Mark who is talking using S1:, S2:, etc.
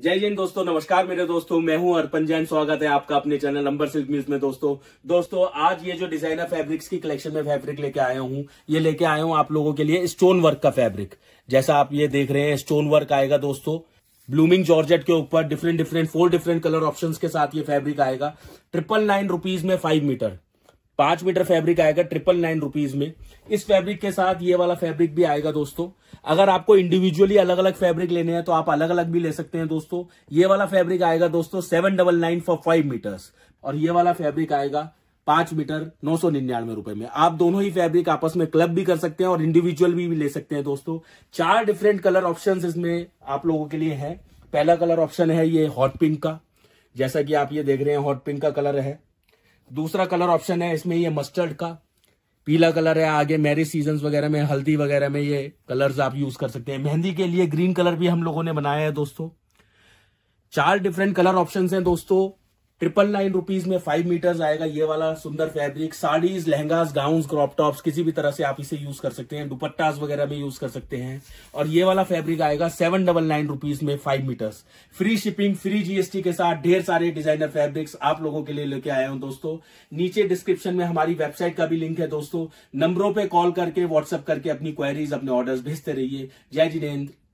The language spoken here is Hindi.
S1: जय जैन दोस्तों नमस्कार मेरे दोस्तों मैं हूं अर्पण जैन स्वागत है आपका अपने चैनल अंबर सिल्क मिल्स में दोस्तों दोस्तों आज ये जो डिजाइनर फैब्रिक्स की कलेक्शन में फैब्रिक लेके आया हूं ये लेके आया हूं आप लोगों के लिए स्टोन वर्क का फैब्रिक जैसा आप ये देख रहे हैं स्टोन वर्क आएगा दोस्तों ब्लूमिंग जॉर्जेट के ऊपर different different four different colour option के साथ ये फैब्रिक आएगा ट्रिपल नाइन रुपीज में फाइव मीटर पांच मीटर फैब्रिक आएगा ट्रिपल नाइन रुपीज में इस फैब्रिक के साथ ये वाला फैब्रिक भी आएगा दोस्तों अगर आपको इंडिविजुअली अलग अलग फैब्रिक लेने हैं तो आप अलग अलग भी ले सकते हैं दोस्तों ये वाला फैब्रिक आएगा दोस्तों seven double nine for five metres और ये वाला फैब्रिक आएगा पांच मीटर नौ सौ निन्यानवे रुपए में आप दोनों ही फैब्रिक आपस में क्लब भी कर सकते हैं और इंडिविजुअल भी, भी ले सकते हैं दोस्तों चार डिफरेंट कलर ऑप्शन इसमें आप लोगों के लिए है पहला कलर ऑप्शन है ये हॉट पिंक का जैसा कि आप ये देख रहे हैं हॉट पिंक का कलर है दूसरा कलर ऑप्शन है इसमें ये मस्टर्ड का पीला कलर है आगे मैरिज सीजन वगैरह में हल्दी वगैरह में ये कलर्स आप यूज कर सकते हैं मेहंदी के लिए ग्रीन कलर भी हम लोगों ने बनाया है दोस्तों चार डिफरेंट कलर ऑप्शन हैं दोस्तों ट्रिपल नाइन रुपीज में फाइव मीटर्स आएगा ये वाला सुंदर fabric saris lehengas gown crop tops किसी भी तरह से आप इसे यूज कर सकते हैं दुपट्टास वगैरह में यूज कर सकते हैं और ये वाला फैब्रिक आएगा सेवन डबल नाइन रुपीज में five metres free shipping free GST के साथ ढेर सारे डिजाइनर फैब्रिक्स आप लोगों के लिए लेके आया हूं दोस्तों नीचे डिस्क्रिप्शन में हमारी वेबसाइट का भी लिंक है दोस्तों नंबरों पर कॉल करके व्हाट्सअप करके अपनी क्वेरीज अपने ऑर्डर भेजते रहिए जय जिनेन्द्र